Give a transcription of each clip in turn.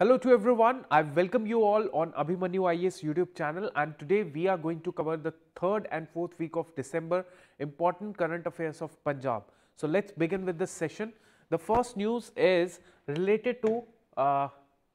Hello to everyone. I welcome you all on Abhimanyu IAS YouTube channel and today we are going to cover the third and fourth week of December important current affairs of Punjab. So let's begin with this session. The first news is related to uh,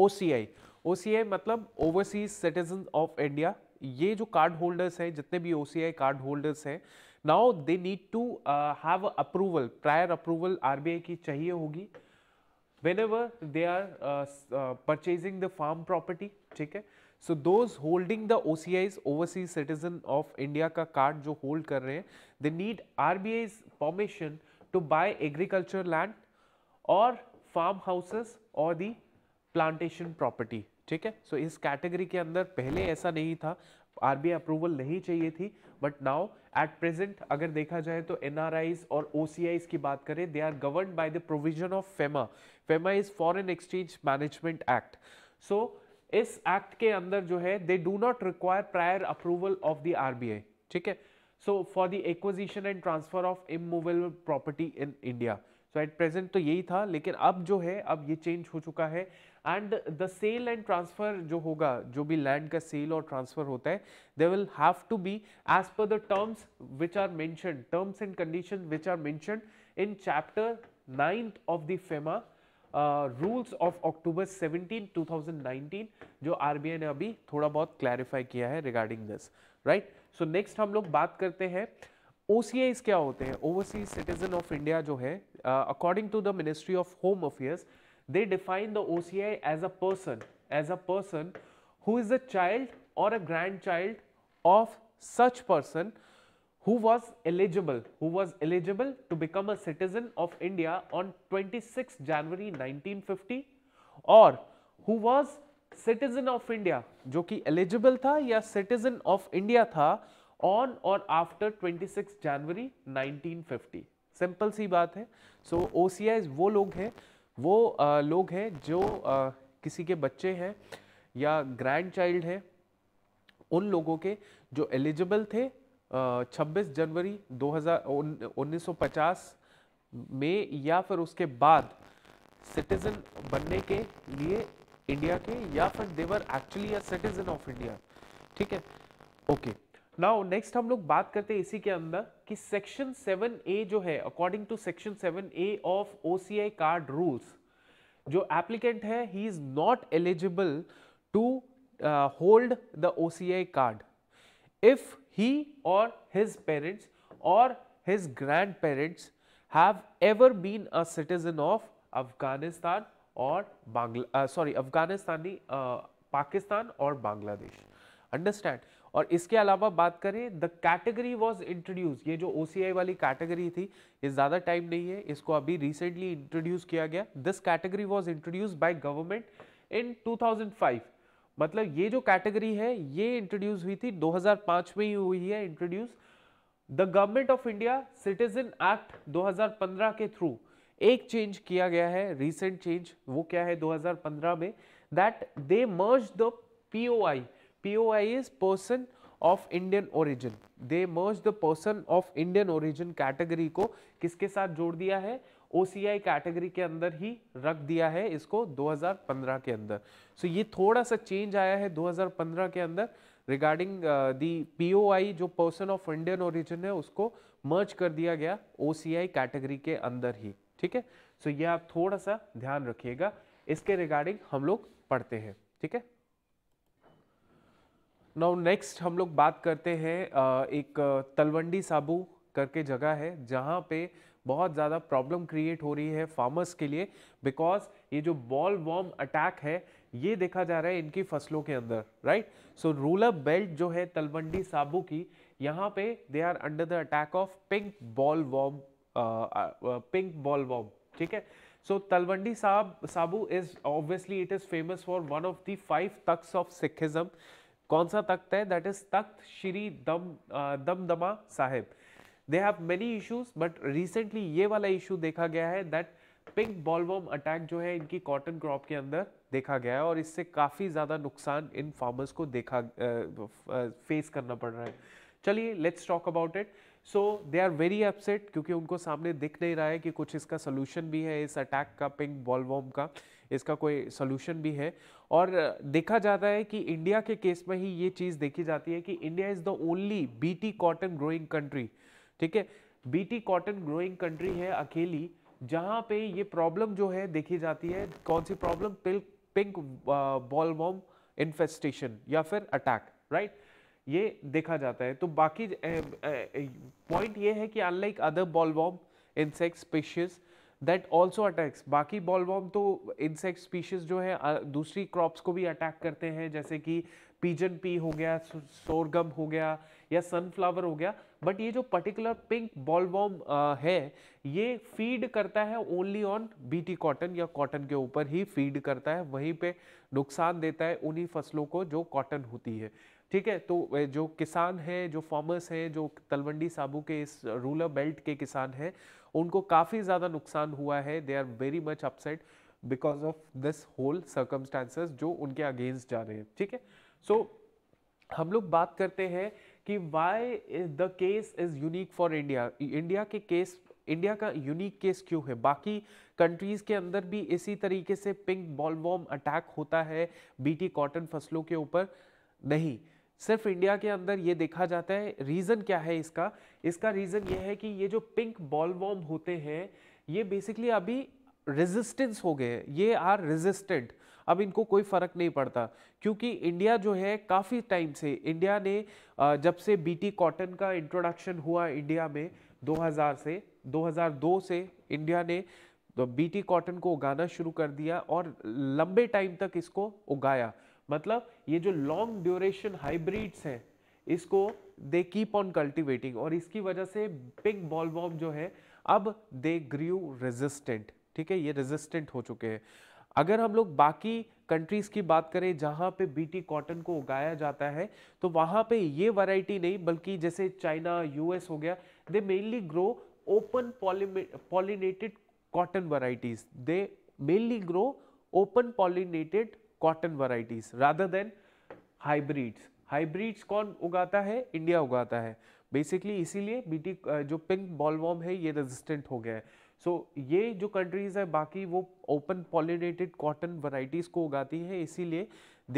OCI. OCI matlab Overseas Citizens of India. ये जो card holders हैं जितने भी OCI card holders हैं now they need to have approval prior approval RBI की चाहिए होगी whenever they are uh, uh, purchasing the farm property ठीक है so those holding the O C I's overseas citizen of India का card जो hold कर रहे हैं they need R B I's permission to buy agriculture land और farm houses और the plantation property ठीक है सो so, इस कैटेगरी के अंदर पहले ऐसा नहीं था आरबीआई अप्रूवल नहीं चाहिए थी बट नाउ एट प्रेजेंट अगर देखा जाए तो एन और ओ की बात करें they are govern by the provision of FEMA FEMA is foreign exchange management act so इस एक्ट के अंदर जो है they do not require prior approval of the I ठीक है so for the acquisition and transfer of immovable property in India so at present तो यही था लेकिन अब जो है अब ये चेंज हो चुका है and the sale and transfer जो होगा जो भी लैंड का सेल और ट्रांसफ़र होता है they will have to be as per the terms which are mention terms and condition which are mention in chapter ninth of the FEMA rules of October 17 2019 जो are ने अभी थोड़ा बहुत clarify किया है regarding this right so next हम लोग बात करते हैं ओ क्या होते हैं ओवरसीज सिटीजन ऑफ इंडिया जो है according to the ministry of home affairs they define the O C I as a person as a person who is a child और a grand child of such person who was eligible who was eligible to become a citizen of India on twenty six January nineteen fifty और who was citizen of India जो कि eligible था या citizen of India था on और after 26 जनवरी 1950 simple सी बात है सो ओ वो लोग हैं वो आ, लोग हैं जो आ, किसी के बच्चे हैं या ग्रैंड चाइल्ड हैं उन लोगों के जो एलिजिबल थे छब्बीस 26 जनवरी 2000 में या फिर उसके बाद सिटीजन बनने के लिए इंडिया के या फिर they were actually a citizen of India ठीक है ओके नाउ नेक्स्ट हम लोग बात करते हैं इसी के अंदर कि सेक्शन सेवन ए जो है according to section seven A of I card rules जो एप्लीकेंट है he is not eligible to hold the OCI card if he और हिज पेरेंट्स और his grand parents have ever been a citizen of Afghanistan और Bangla sorry अफगानिस्तानी Pakistan और Bangladesh understand और इसके अलावा बात करें द कैटेगरी वॉज इंट्रोड्यूस ये जो ओ वाली कैटेगरी थी ये ज़्यादा टाइम नहीं है इसको अभी रिसेंटली इंट्रोड्यूस किया गया this category was introduce by government in 2005 मतलब ये जो कैटेगरी है ये इंट्रोड्यूस हुई थी 2005 में ही हुई है introduce the government of India citizen act 2015 के थ्रू एक चेंज किया गया है रिसेंट चेंज वो क्या है 2015 में that they merge the POI POI is person of Indian origin. They merged the person of Indian origin category को किसके साथ जोड़ दिया है OCI कैटेगरी के अंदर ही रख दिया है इसको 2015 के अंदर सो so, ये थोड़ा सा चेंज आया है 2015 के अंदर रिगार्डिंग दी आई जो पर्सन ऑफ इंडियन ओरिजिन है उसको मर्ज कर दिया गया आई कैटेगरी के अंदर ही ठीक है सो so, ये आप थोड़ा सा ध्यान रखिएगा इसके रिगार्डिंग हम लोग पढ़ते हैं ठीक है नाउ नेक्स्ट हम लोग बात करते हैं एक तलवंडी साबू करके जगह है जहाँ पे बहुत ज़्यादा प्रॉब्लम क्रिएट हो रही है फार्मर्स के लिए बिकॉज ये जो बॉल वॉर्म अटैक है ये देखा जा रहा है इनकी फसलों के अंदर राइट सो रूलर बेल्ट जो है तलवंडी साबू की यहाँ पे they are under the attack of pink boll worm pink boll worm ठीक है so Talwandi Sab Sabo is obviously it is famous for one of the five takhts of Sikhism कौन सा तख्त है that is takht Shri Dam Damdama Sahib they have many issues but recently ये वाला issue देखा गया है दैट पिंक बॉलवर्म अटैक जो है इनकी कॉटन क्रॉप के अंदर देखा गया है और इससे काफ़ी ज़्यादा नुकसान इन फार्मर्स को देखा फेस करना पड़ रहा है चलिए let's talk about it so they are very upset क्योंकि उनको सामने दिख नहीं रहा है कि कुछ इसका सोल्यूशन भी है इस अटैक का पिंक बॉलवॉम का इसका कोई सोल्यूशन भी है और देखा जाता है कि इंडिया के केस में ही ये चीज़ देखी जाती है कि India is the only BT cotton growing country ठीक है बीटी कॉटन ग्रोइंग कंट्री है अकेली जहाँ पे ये प्रॉब्लम जो है देखी जाती है कौन सी problem pink pink bollworm infestation या फिर अटैक राइट ये देखा जाता है तो बाकी पॉइंट ये है कि unlike other bollworm insect species that also attacks बाकी बॉलबॉम तो इंसेक्ट स्पीशीज जो है दूसरी क्रॉप्स को भी अटैक करते हैं जैसे कि पीजन पी हो गया सोरगम हो गया या सनफ्लावर हो गया बट ये जो पर्टिकुलर पिंक बॉलवॉम है ये फीड करता है ओनली ऑन बीटी कॉटन या कॉटन के ऊपर ही फीड करता है वहीं पे नुकसान देता है उन्हीं फसलों को जो कॉटन होती है ठीक है तो जो किसान हैं जो फार्मर्स हैं जो तलवंडी साबू के इस रूरल बेल्ट के किसान हैं उनको काफ़ी ज़्यादा नुकसान हुआ है they are very much upset because of this whole circumstances जो उनके अगेंस्ट जा रहे हैं ठीक है सो हम लोग बात करते हैं कि why the case is unique for India India के केस इंडिया का यूनिक केस क्यों है बाकी कंट्रीज के अंदर भी इसी तरीके से पिंक बॉलवॉर्म अटैक होता है बीटी कॉटन फसलों के ऊपर नहीं सिर्फ इंडिया के अंदर ये देखा जाता है रीज़न क्या है इसका इसका रीज़न ये है कि ये जो पिंक बॉल वॉर्म होते हैं ये बेसिकली अभी रेजिस्टेंस हो गए ये आर रेजिस्टेंट अब इनको कोई फ़र्क नहीं पड़ता क्योंकि इंडिया जो है काफ़ी टाइम से इंडिया ने जब से बीटी कॉटन का इंट्रोडक्शन हुआ इंडिया में 2000 से 2002 से इंडिया ने बीटी कॉटन को उगाना शुरू कर दिया और लंबे टाइम तक इसको उगाया मतलब ये जो लॉन्ग ड्यूरेशन हाइब्रिड्स हैं इसको दे कीप ऑन कल्टिवेटिंग और इसकी वजह से पिंक बॉल बॉम जो है अब दे ग्रू रेजिस्टेंट ठीक है ये रेजिस्टेंट हो चुके हैं अगर हम लोग बाकी कंट्रीज़ की बात करें जहाँ पे बीटी कॉटन को उगाया जाता है तो वहाँ पे ये वैरायटी नहीं बल्कि जैसे चाइना यूएस हो गया they mainly grow open pollinated cotton varieties they mainly grow open pollinated cotton varieties rather than hybrids hybrids कौन उगाता है इंडिया उगाता है बेसिकली इसीलिए बीटी जो पिंक बॉलवॉम है ये रेजिस्टेंट हो गया है सो so, ये जो कंट्रीज़ है बाकी वो ओपन पॉलिनेटेड कॉटन वराइटीज़ को उगाती है इसीलिए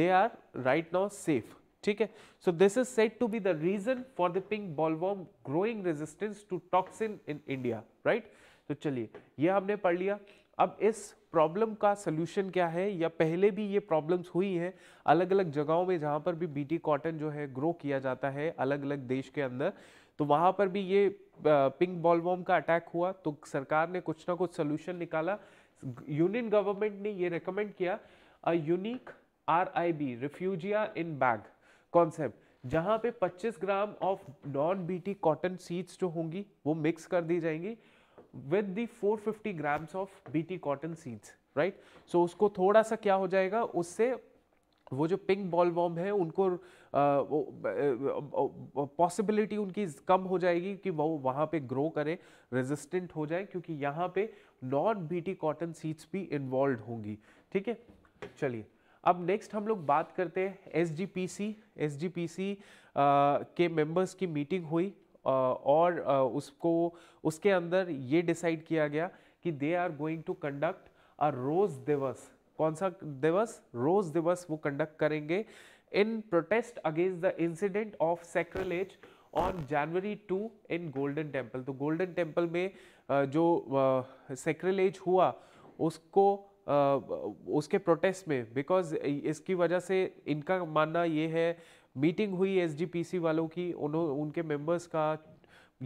they are right now safe ठीक है so this is set to be the reason for the pink bollworm growing resistance to toxin in India right तो चलिए ये हमने पढ़ लिया अब इस प्रॉब्लम का सलूशन क्या है या पहले भी ये प्रॉब्लम्स हुई हैं अलग अलग जगहों में जहाँ पर भी बीटी कॉटन जो है ग्रो किया जाता है अलग अलग देश के अंदर तो वहाँ पर भी ये पिंक बॉलवॉम का अटैक हुआ तो सरकार ने कुछ ना कुछ सोल्यूशन निकाला यूनियन गवर्नमेंट ने ये रिकमेंड किया a unique R I B refugia in bag concept जहाँ पे 25 gram of non BT cotton seeds जो होंगी वो मिक्स कर दी जाएंगी with the four fifty grams of B T cotton seeds right so उसको थोड़ा सा क्या हो जाएगा उससे वो जो पिंक बॉल बॉम्ब है उनको पॉसिबिलिटी उनकी कम हो जाएगी कि वो वहाँ पे ग्रो करें रेजिस्टेंट हो जाए क्योंकि यहाँ पे नॉन बीटी कॉटन सीड्स भी इन्वॉल्व होंगी ठीक है चलिए अब नेक्स्ट हम लोग बात करते हैं S G P C S G P C के मेंबर्स की मीटिंग हुई और उसको उसके अंदर ये डिसाइड किया गया कि they are going to conduct a रोज दिवस कौन सा दिवस रोज दिवस वो कंडक्ट करेंगे in protest against the incident of age on January two in Golden Temple तो गोल्डन टेम्पल में जो एज हुआ उसको उसके प्रोटेस्ट में बिकॉज इसकी वजह से इनका मानना ये है मीटिंग हुई एसजीपीसी वालों की उन्होंने उनके मेंबर्स का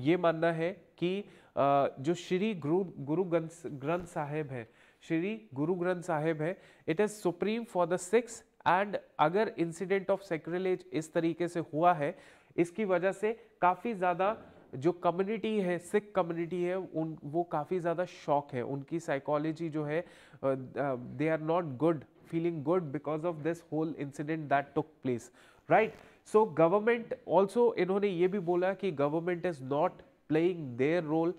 ये मानना है कि जो श्री गुरु गुरु ग्रंथ साहेब है श्री गुरु ग्रंथ साहेब है it is supreme for the Sikhs and अगर इंसिडेंट ऑफ सेक्रेलेज इस तरीके से हुआ है इसकी वजह से काफ़ी ज़्यादा जो कम्युनिटी है सिख कम्युनिटी है उन वो काफ़ी ज़्यादा शॉक है उनकी साइकोलॉजी जो है they are not good feeling good because of this whole incident that took place right so government also इन्होंने ये भी बोला कि government is not playing their role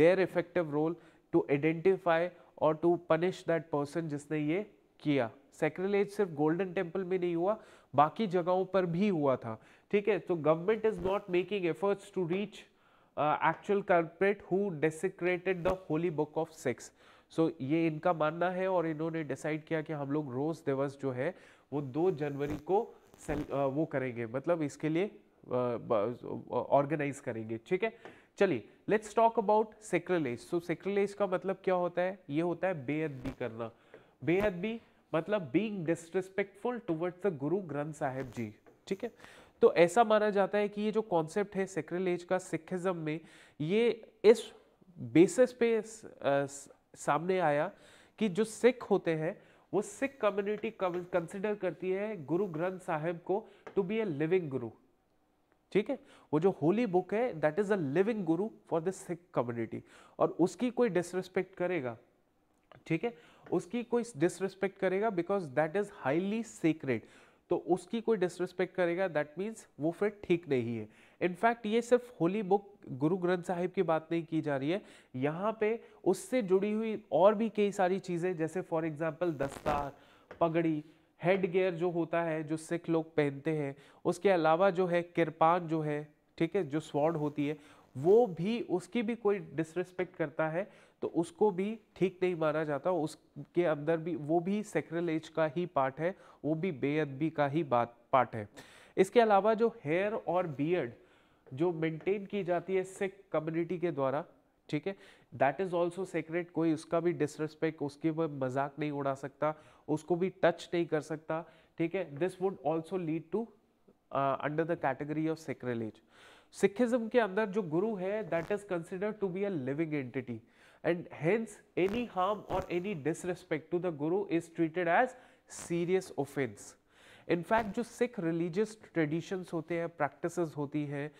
their effective role to identify और टू पनिश दैट पर्सन जिसने ये किया सेक्रिलेज सिर्फ गोल्डन टेम्पल में नहीं हुआ बाकी जगहों पर भी हुआ था ठीक है तो government is not making efforts to reach actual culprit who desecrated the holy book of Sikhs so ये इनका मानना है और इन्होंने डिसाइड किया कि हम लोग रोज दिवस जो है वो दो जनवरी को सेल वो करेंगे मतलब इसके लिए ऑर्गेनाइज करेंगे ठीक है चलिए let's talk about sacrilege so sacrilege का मतलब क्या होता है ये होता है बेअदबी करना बेअदबी मतलब बीइंग डिसरिस्पेक्टफुल टुवर्ड्स द गुरु ग्रंथ साहिब जी ठीक है तो ऐसा माना जाता है कि ये जो कॉन्सेप्ट है सेक्रेलेज का सिखिज्म में ये इस बेसिस पे सामने आया कि जो सिख होते हैं वो सिख कम्युनिटी कंसिडर करती है गुरु ग्रंथ साहिब को टू बी ए लिविंग गुरु ठीक है वो जो होली बुक है that is a living guru for the Sikh community और उसकी कोई डिसरिस्पेक्ट करेगा ठीक है उसकी कोई डिसरिस्पेक्ट करेगा because that is highly sacred तो उसकी कोई डिसरिस्पेक्ट करेगा दैट मीन्स वो फिर ठीक नहीं है इनफैक्ट ये सिर्फ होली बुक गुरु ग्रंथ साहिब की बात नहीं की जा रही है यहाँ पे उससे जुड़ी हुई और भी कई सारी चीज़ें जैसे फॉर एग्जाम्पल दस्तार पगड़ी हेड गेयर जो होता है जो सिख लोग पहनते हैं उसके अलावा जो है किरपान जो है ठीक है जो स्वॉर्ड होती है वो भी उसकी भी कोई डिसरिस्पेक्ट करता है तो उसको भी ठीक नहीं माना जाता उसके अंदर भी वो भी एज का ही पार्ट है वो भी बेअदबी का ही बात पार्ट है इसके अलावा जो हेयर और बियर्ड जो मेंटेन की जाती है सिख कम्युनिटी के द्वारा ठीक है दैट इज़ ऑल्सो सेक्रेट कोई उसका भी डिसरिस्पेक्ट उसके ऊपर मजाक नहीं उड़ा सकता उसको भी टच नहीं कर सकता ठीक है this would also lead to under the category of sacrilege Sikhism के अंदर जो गुरु है that is consider to be a living entity and hence any harm और any disrespect to the guru is treated as serious offence in fact जो Sikh religious traditions होते हैं practice होती हैं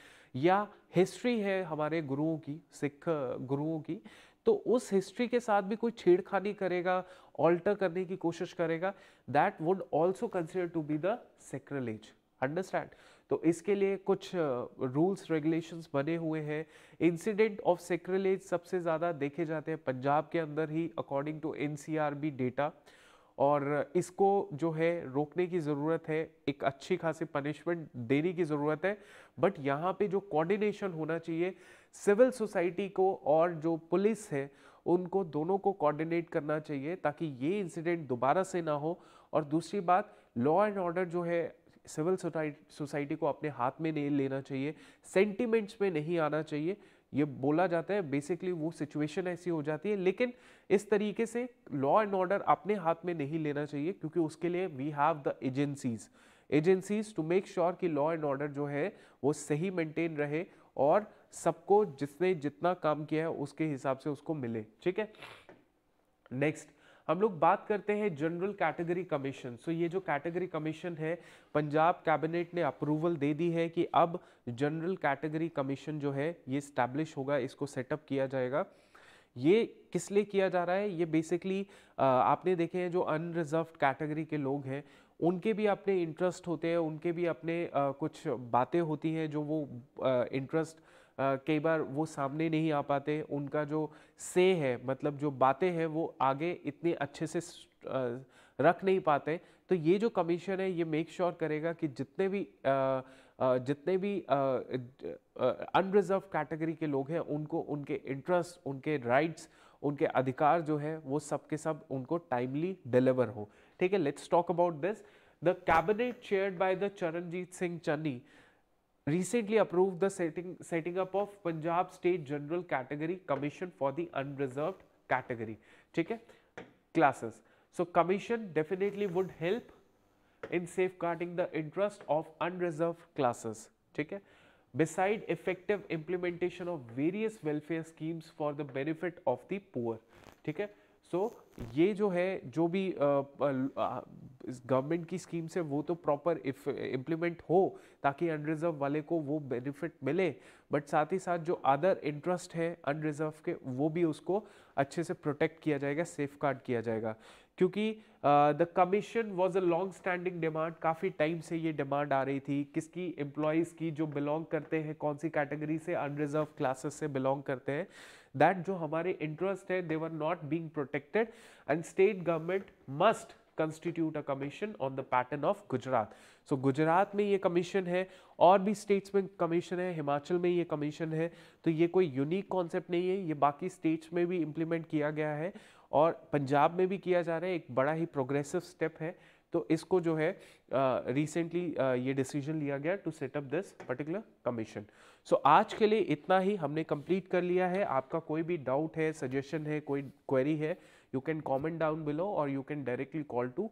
या हिस्ट्री है हमारे गुरुओं की सिख गुरुओं की तो उस हिस्ट्री के साथ भी कोई छेड़खानी करेगा ऑल्टर करने की कोशिश करेगा that would also consider to be the sacrilege understand तो इसके लिए कुछ रूल्स रेगुलेशंस बने हुए हैं इंसिडेंट ऑफ सेक्रिलेज सबसे ज़्यादा देखे जाते हैं पंजाब के अंदर ही अकॉर्डिंग टू एन डेटा और इसको जो है रोकने की ज़रूरत है एक अच्छी खासी पनिशमेंट देने की ज़रूरत है बट यहाँ पे जो कोऑर्डिनेशन होना चाहिए सिविल सोसाइटी को और जो पुलिस है उनको दोनों को कोऑर्डिनेट करना चाहिए ताकि ये इंसिडेंट दोबारा से ना हो और दूसरी बात लॉ एंड ऑर्डर जो है सिविल सोसाइटी को अपने हाथ में नहीं लेना चाहिए सेंटिमेंट्स में नहीं आना चाहिए ये बोला जाता है बेसिकली वो सिचुएशन ऐसी हो जाती है लेकिन इस तरीके से लॉ एंड ऑर्डर अपने हाथ में नहीं लेना चाहिए क्योंकि उसके लिए we have the agencies agencies to make sure कि लॉ एंड ऑर्डर जो है वो सही मेंटेन रहे और सबको जिसने जितना काम किया है उसके हिसाब से उसको मिले ठीक है नेक्स्ट हम लोग बात करते हैं जनरल कैटेगरी कमीशन सो ये जो कैटेगरी कमीशन है पंजाब कैबिनेट ने अप्रूवल दे दी है कि अब जनरल कैटेगरी कमीशन जो है ये स्टैब्लिश होगा इसको सेटअप किया जाएगा ये किस लिए किया जा रहा है ये बेसिकली आपने देखे हैं जो अनरिजर्व कैटेगरी के लोग हैं उनके भी अपने इंटरेस्ट होते हैं उनके भी अपने आ, कुछ बातें होती हैं जो वो इंटरेस्ट कई बार वो सामने नहीं आ पाते उनका जो से है मतलब जो बातें हैं वो आगे इतने अच्छे से रख नहीं पाते तो ये जो कमीशन है ये मेक श्योर sure करेगा कि जितने भी जितने भी अनरिजर्व कैटेगरी के लोग हैं उनको उनके इंटरेस्ट उनके राइट्स उनके अधिकार जो है वो सब के सब उनको टाइमली डिलीवर हो ठीक है let's talk about this the cabinet chaired by the Charanjit Singh Channi recently approved the setting, setting up of Punjab State General Category Commission for the Unreserved Category. Okay? Classes. So, commission definitely would help in safeguarding the interest of unreserved classes. Okay? Beside effective implementation of various welfare schemes for the benefit of the poor. okay? so, ये जो है जो भी government की scheme से वो तो proper implement हो ताकि अनरिजर्व वाले को वो बेनिफिट मिले बट साथ ही साथ जो अदर इंटरेस्ट है अनरिजर्व के वो भी उसको अच्छे से प्रोटेक्ट किया जाएगा सेफ किया जाएगा क्योंकि the commission was a long standing demand काफ़ी टाइम से ये डिमांड आ रही थी किसकी एम्प्लॉयज़ की जो बिलोंग करते हैं कौन सी कैटेगरी से अनरिजर्व क्लासेस से बिलोंग करते हैं दैट जो हमारे इंटरेस्ट है they were not being protected and state government must constitute a commission on the pattern of Gujarat so Gujarat में ये कमीशन है और भी स्टेट्स में कमीशन है हिमाचल में ये कमीशन है तो ये कोई यूनिक कॉन्सेप्ट नहीं है ये बाकी स्टेट्स में भी इम्प्लीमेंट किया गया है और पंजाब में भी किया जा रहा है एक बड़ा ही प्रोग्रेसिव स्टेप है तो इसको जो है रिसेंटली uh, uh, ये डिसीजन लिया गया to set up this particular commission so आज के लिए इतना ही हमने कंप्लीट कर लिया है आपका कोई भी डाउट है सजेशन है कोई क्वेरी है you can comment down below और you can directly call to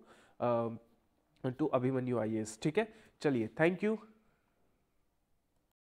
to Abhimanyu I ठीक है चलिए थैंक यू